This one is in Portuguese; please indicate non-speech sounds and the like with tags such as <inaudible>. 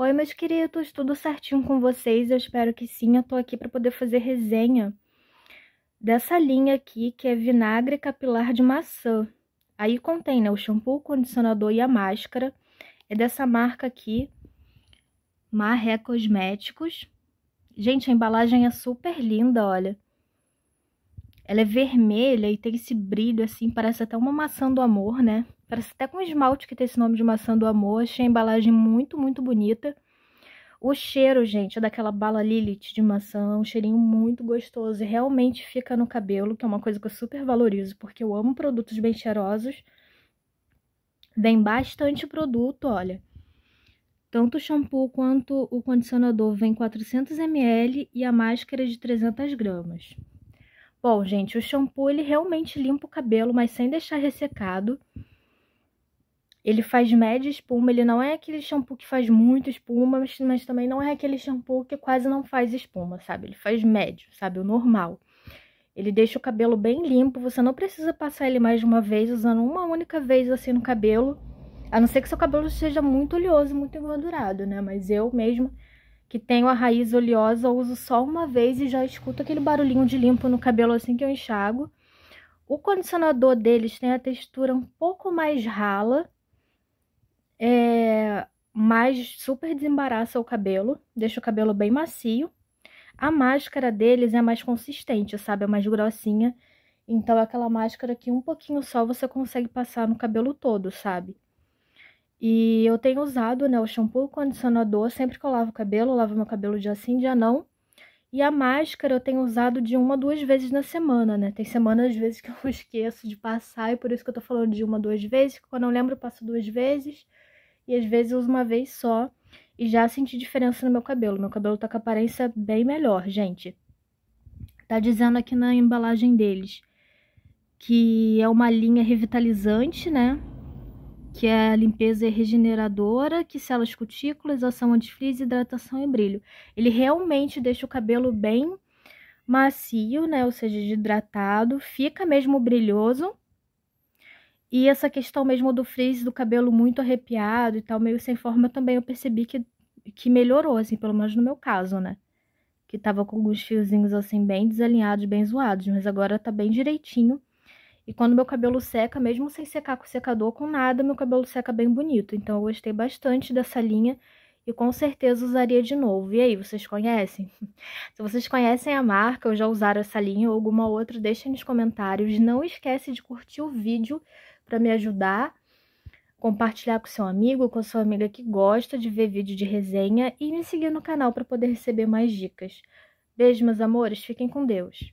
Oi, meus queridos, tudo certinho com vocês? Eu espero que sim. Eu tô aqui para poder fazer resenha dessa linha aqui, que é vinagre capilar de maçã. Aí contém, né, o shampoo, o condicionador e a máscara. É dessa marca aqui, Marré Cosméticos. Gente, a embalagem é super linda, olha. Ela é vermelha e tem esse brilho, assim, parece até uma maçã do amor, né? Parece até com esmalte que tem esse nome de maçã do amor. Achei a embalagem muito, muito bonita. O cheiro, gente, é daquela bala Lilith de maçã, um cheirinho muito gostoso e realmente fica no cabelo, que é uma coisa que eu super valorizo, porque eu amo produtos bem cheirosos. Vem bastante produto, olha. Tanto o shampoo quanto o condicionador vem 400ml e a máscara é de 300 gramas. Bom, gente, o shampoo ele realmente limpa o cabelo, mas sem deixar ressecado. Ele faz média espuma, ele não é aquele shampoo que faz muita espuma, mas, mas também não é aquele shampoo que quase não faz espuma, sabe? Ele faz médio, sabe? O normal. Ele deixa o cabelo bem limpo, você não precisa passar ele mais de uma vez, usando uma única vez assim no cabelo. A não ser que seu cabelo seja muito oleoso, muito engordurado, né? Mas eu mesma que tenho a raiz oleosa, eu uso só uma vez e já escuto aquele barulhinho de limpo no cabelo assim que eu enxago. O condicionador deles tem a textura um pouco mais rala, é, mas super desembaraça o cabelo, deixa o cabelo bem macio. A máscara deles é mais consistente, sabe? É mais grossinha. Então é aquela máscara que um pouquinho só você consegue passar no cabelo todo, sabe? E eu tenho usado, né, o shampoo, o condicionador, sempre que eu lavo o cabelo, eu lavo meu cabelo dia sim, dia não. E a máscara eu tenho usado de uma duas vezes na semana, né? Tem semanas, às vezes, <laughs> que eu esqueço de passar, e por isso que eu tô falando de uma duas vezes, que quando eu lembro eu passo duas vezes, e às vezes eu uso uma vez só, e já senti diferença no meu cabelo. Meu cabelo tá com aparência bem melhor, gente. Tá dizendo aqui na embalagem deles que é uma linha revitalizante, né? que é a limpeza regeneradora, que sela as cutículas, ação antifrizz, hidratação e brilho. Ele realmente deixa o cabelo bem macio, né, ou seja, hidratado, fica mesmo brilhoso. E essa questão mesmo do frizz do cabelo muito arrepiado e tal, meio sem forma, também eu percebi que, que melhorou, assim, pelo menos no meu caso, né? Que tava com alguns fiozinhos assim bem desalinhados, bem zoados, mas agora tá bem direitinho. E quando meu cabelo seca, mesmo sem secar com secador, com nada, meu cabelo seca bem bonito. Então eu gostei bastante dessa linha e com certeza usaria de novo. E aí, vocês conhecem? <laughs> Se vocês conhecem a marca ou já usaram essa linha ou alguma outra, deixem nos comentários. Não esquece de curtir o vídeo para me ajudar, compartilhar com seu amigo ou com sua amiga que gosta de ver vídeo de resenha e me seguir no canal para poder receber mais dicas. Beijo, meus amores, fiquem com Deus.